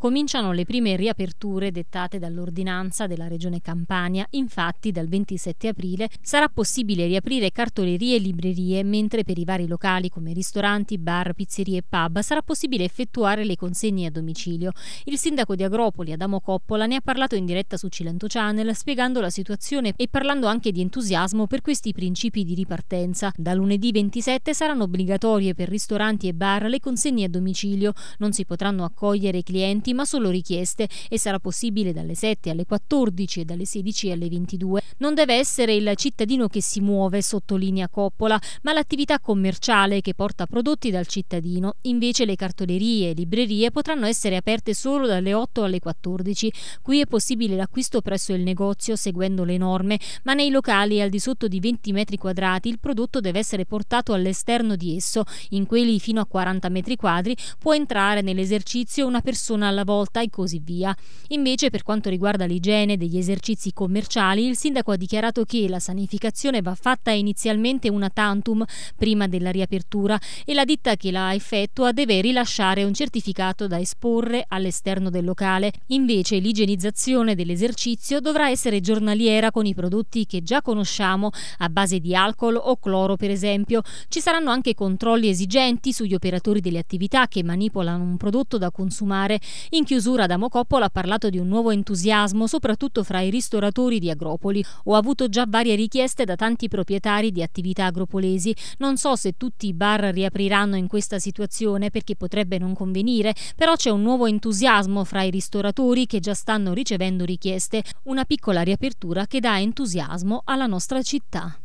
Cominciano le prime riaperture dettate dall'ordinanza della Regione Campania, infatti dal 27 aprile sarà possibile riaprire cartolerie e librerie, mentre per i vari locali come ristoranti, bar, pizzerie e pub sarà possibile effettuare le consegne a domicilio. Il sindaco di Agropoli, Adamo Coppola, ne ha parlato in diretta su Cilento Channel spiegando la situazione e parlando anche di entusiasmo per questi principi di ripartenza. Da lunedì 27 saranno obbligatorie per ristoranti e bar le consegne a domicilio, non si potranno accogliere clienti minuti, ma solo richieste e sarà possibile dalle 7 alle 14 e dalle 16 alle 22. Non deve essere il cittadino che si muove, sottolinea Coppola, ma l'attività commerciale che porta prodotti dal cittadino. Invece le cartolerie e librerie potranno essere aperte solo dalle 8 alle 14. Qui è possibile l'acquisto presso il negozio seguendo le norme, ma nei locali al di sotto di 20 metri quadrati il prodotto deve essere portato all'esterno di esso. In quelli fino a 40 metri quadri può entrare nell'esercizio una persona alla alla volta e così via. Invece per quanto riguarda l'igiene degli esercizi commerciali, il sindaco ha dichiarato che la sanificazione va fatta inizialmente una tantum prima della riapertura e la ditta che la effettua deve rilasciare un certificato da esporre all'esterno del locale. Invece l'igienizzazione dell'esercizio dovrà essere giornaliera con i prodotti che già conosciamo a base di alcol o cloro per esempio. Ci saranno anche controlli esigenti sugli operatori delle attività che manipolano un prodotto da consumare in chiusura Adamo Coppola ha parlato di un nuovo entusiasmo soprattutto fra i ristoratori di Agropoli. Ho avuto già varie richieste da tanti proprietari di attività agropolesi. Non so se tutti i bar riapriranno in questa situazione perché potrebbe non convenire, però c'è un nuovo entusiasmo fra i ristoratori che già stanno ricevendo richieste, una piccola riapertura che dà entusiasmo alla nostra città.